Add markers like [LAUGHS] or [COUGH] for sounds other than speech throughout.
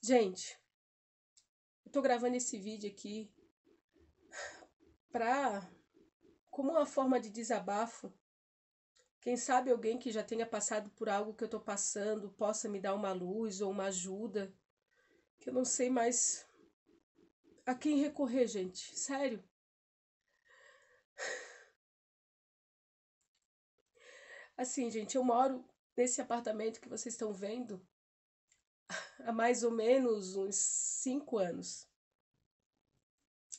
Gente, eu tô gravando esse vídeo aqui pra como uma forma de desabafo. Quem sabe alguém que já tenha passado por algo que eu tô passando possa me dar uma luz ou uma ajuda. Que eu não sei mais a quem recorrer, gente. Sério. Assim, gente, eu moro nesse apartamento que vocês estão vendo há mais ou menos uns cinco anos.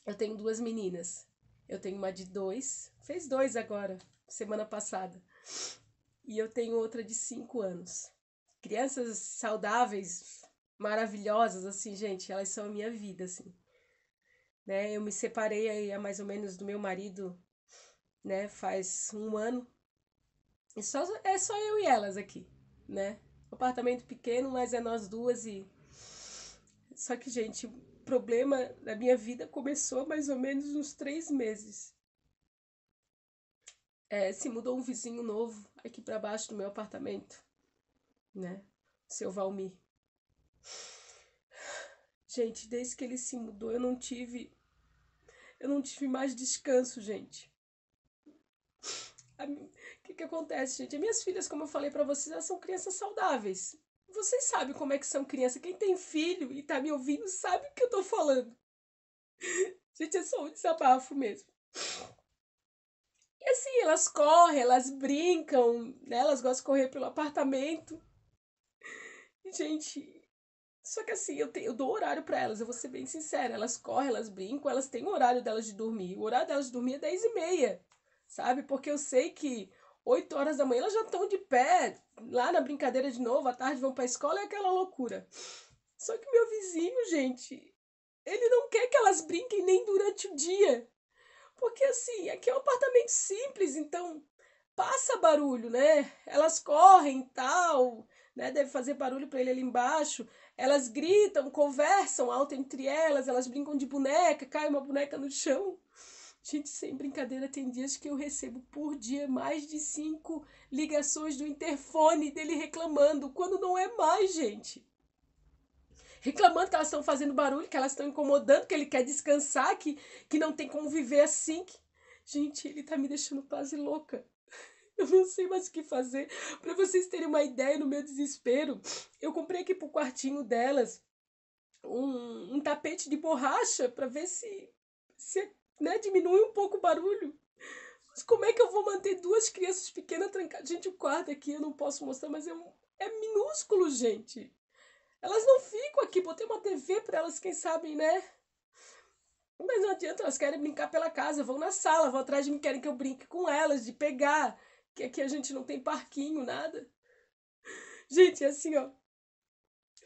Eu tenho duas meninas. Eu tenho uma de dois, fez dois agora, semana passada. E eu tenho outra de cinco anos. Crianças saudáveis, maravilhosas, assim, gente, elas são a minha vida, assim. Né? Eu me separei aí há mais ou menos do meu marido, né, faz um ano. E só, é só eu e elas aqui, né? apartamento pequeno, mas é nós duas e. Só que, gente, o problema da minha vida começou mais ou menos uns três meses. É, se mudou um vizinho novo aqui para baixo do meu apartamento, né? Seu Valmir. Gente, desde que ele se mudou, eu não tive. Eu não tive mais descanso, gente. A, que, que acontece, gente? Minhas filhas, como eu falei para vocês, elas são crianças saudáveis. Vocês sabem como é que são crianças. Quem tem filho e tá me ouvindo sabe o que eu tô falando. [LAUGHS] Gente, é só um desabafo mesmo. E assim, elas correm, elas brincam, né? Elas gostam de correr pelo apartamento. E, gente, só que assim, eu, te, eu dou horário para elas, eu vou ser bem sincera. Elas correm, elas brincam, elas têm o horário delas de dormir. O horário delas de dormir é 10 e meia, sabe? Porque eu sei que 8 horas da manhã elas já estão de pé, lá na brincadeira de novo, à tarde vão para a escola, é aquela loucura. Só que meu vizinho, gente, ele não quer que elas brinquem nem durante o dia. Porque assim, aqui é um apartamento simples, então passa barulho, né? Elas correm e tal, né? Deve fazer barulho para ele ali embaixo. Elas gritam, conversam alto entre elas, elas brincam de boneca, cai uma boneca no chão. Gente, sem brincadeira, tem dias que eu recebo por dia mais de cinco ligações do interfone dele reclamando, quando não é mais, gente. Reclamando que elas estão fazendo barulho, que elas estão incomodando, que ele quer descansar, que, que não tem como viver assim. Gente, ele tá me deixando quase louca. [LAUGHS] Eu não sei mais o que fazer. Para vocês terem uma ideia no meu desespero, eu comprei aqui pro quartinho delas um, um tapete de borracha para ver se, se né, diminui um pouco o barulho. Mas como é que eu vou manter duas crianças pequenas trancadas? Gente, o quarto aqui eu não posso mostrar, mas é, um, é minúsculo, gente. Elas não ficam aqui, botei uma TV para elas, quem sabe, né? Mas não adianta, elas querem brincar pela casa, vão na sala, vão atrás de mim, querem que eu brinque com elas, de pegar, que aqui a gente não tem parquinho, nada. Gente, é assim, ó.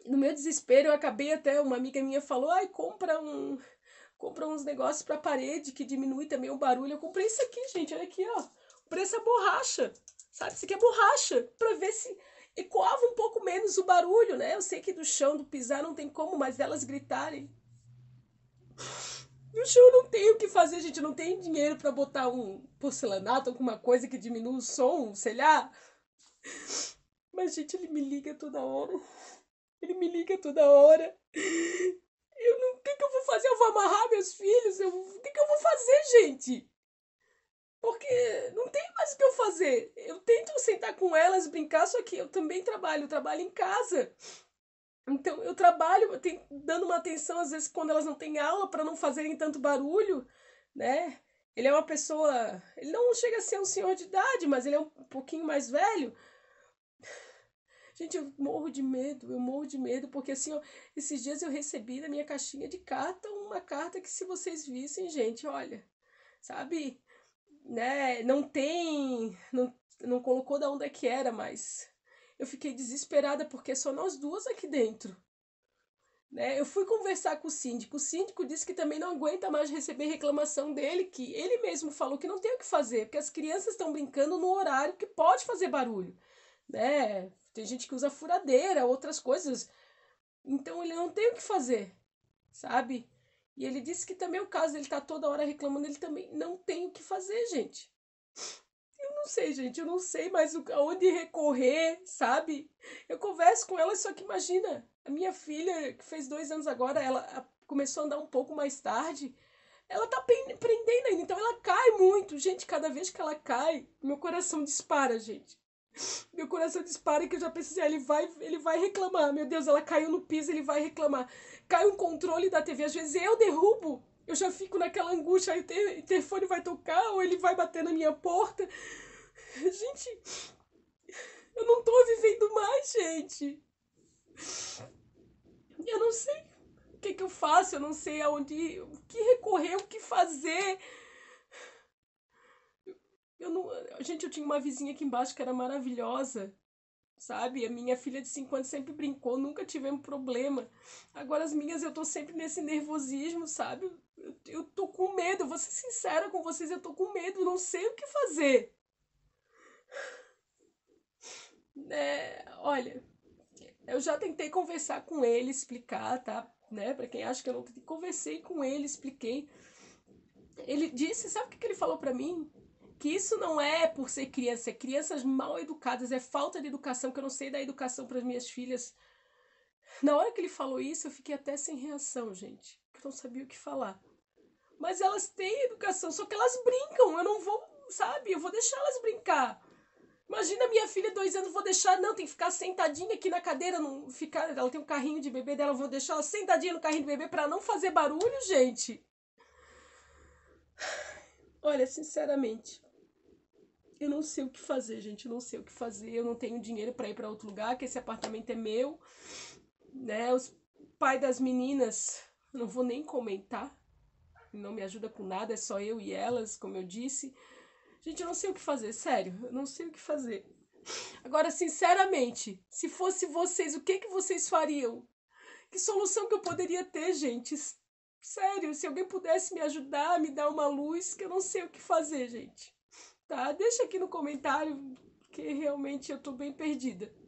No meu desespero, eu acabei até, uma amiga minha falou, ai, compra um Comprou uns negócios para parede que diminui também o barulho. Eu comprei isso aqui, gente. Olha aqui, ó. O preço é borracha. Sabe? Isso aqui é borracha. Para ver se ecoava um pouco menos o barulho, né? Eu sei que do chão, do pisar, não tem como mais delas gritarem. No chão não tem o que fazer, gente. Não tem dinheiro para botar um porcelanato, alguma coisa que diminua o som, sei lá. Mas, gente, ele me liga toda hora. Ele me liga toda hora. Eu não, o que, que eu vou fazer? Eu vou amarrar meus filhos? Eu, o que, que eu vou fazer, gente? Porque não tem mais o que eu fazer. Eu tento sentar com elas, brincar, só que eu também trabalho, eu trabalho em casa. Então eu trabalho, eu tenho, dando uma atenção às vezes quando elas não têm aula para não fazerem tanto barulho, né? Ele é uma pessoa, ele não chega a ser um senhor de idade, mas ele é um pouquinho mais velho. Gente, eu morro de medo, eu morro de medo, porque assim, ó, esses dias eu recebi na minha caixinha de carta uma carta que se vocês vissem, gente, olha, sabe? Né? Não tem, não, não colocou da onde é que era, mas eu fiquei desesperada porque é só nós duas aqui dentro. Né? Eu fui conversar com o síndico. O síndico disse que também não aguenta mais receber reclamação dele, que ele mesmo falou que não tem o que fazer, porque as crianças estão brincando no horário que pode fazer barulho. Né? Tem gente que usa furadeira, outras coisas. Então ele não tem o que fazer, sabe? E ele disse que também o caso dele tá toda hora reclamando, ele também não tem o que fazer, gente. Eu não sei, gente, eu não sei mais aonde recorrer, sabe? Eu converso com ela, só que imagina, a minha filha, que fez dois anos agora, ela começou a andar um pouco mais tarde, ela tá prendendo ainda, então ela cai muito. Gente, cada vez que ela cai, meu coração dispara, gente. Meu coração dispara que eu já pensei, assim, ah, ele vai, ele vai reclamar. Meu Deus, ela caiu no piso, ele vai reclamar. Cai um controle da TV, às vezes eu derrubo. Eu já fico naquela angústia, aí o telefone vai tocar ou ele vai bater na minha porta. Gente, eu não tô vivendo mais, gente. Eu não sei o que, é que eu faço, eu não sei aonde, o que recorrer, o que fazer. Eu não. Gente, eu tinha uma vizinha aqui embaixo que era maravilhosa. Sabe? A minha filha de 5 anos sempre brincou, nunca tivemos problema. Agora as minhas eu tô sempre nesse nervosismo, sabe? Eu, eu tô com medo, vou ser sincera com vocês, eu tô com medo, não sei o que fazer. É, olha, eu já tentei conversar com ele, explicar, tá? Né? Para quem acha que eu não conversei com ele, expliquei. Ele disse, sabe o que, que ele falou para mim? que isso não é por ser criança, é crianças mal educadas, é falta de educação, que eu não sei dar educação para as minhas filhas. Na hora que ele falou isso, eu fiquei até sem reação, gente, que eu não sabia o que falar. Mas elas têm educação, só que elas brincam, eu não vou, sabe? Eu vou deixar elas brincar. Imagina minha filha, dois anos, vou deixar, não, tem que ficar sentadinha aqui na cadeira, não ficar, ela tem um carrinho de bebê dela, vou deixar ela sentadinha no carrinho de bebê para não fazer barulho, gente. [SIGHS] Olha, sinceramente, eu não sei o que fazer, gente. Eu não sei o que fazer. Eu não tenho dinheiro para ir para outro lugar, que esse apartamento é meu. Né? Os pai das meninas, não vou nem comentar. Não me ajuda com nada, é só eu e elas, como eu disse. Gente, eu não sei o que fazer, sério. Eu não sei o que fazer. Agora, sinceramente, se fosse vocês, o que, que vocês fariam? Que solução que eu poderia ter, gente? Sério, se alguém pudesse me ajudar, me dar uma luz, que eu não sei o que fazer, gente. Tá? Deixa aqui no comentário, que realmente eu tô bem perdida.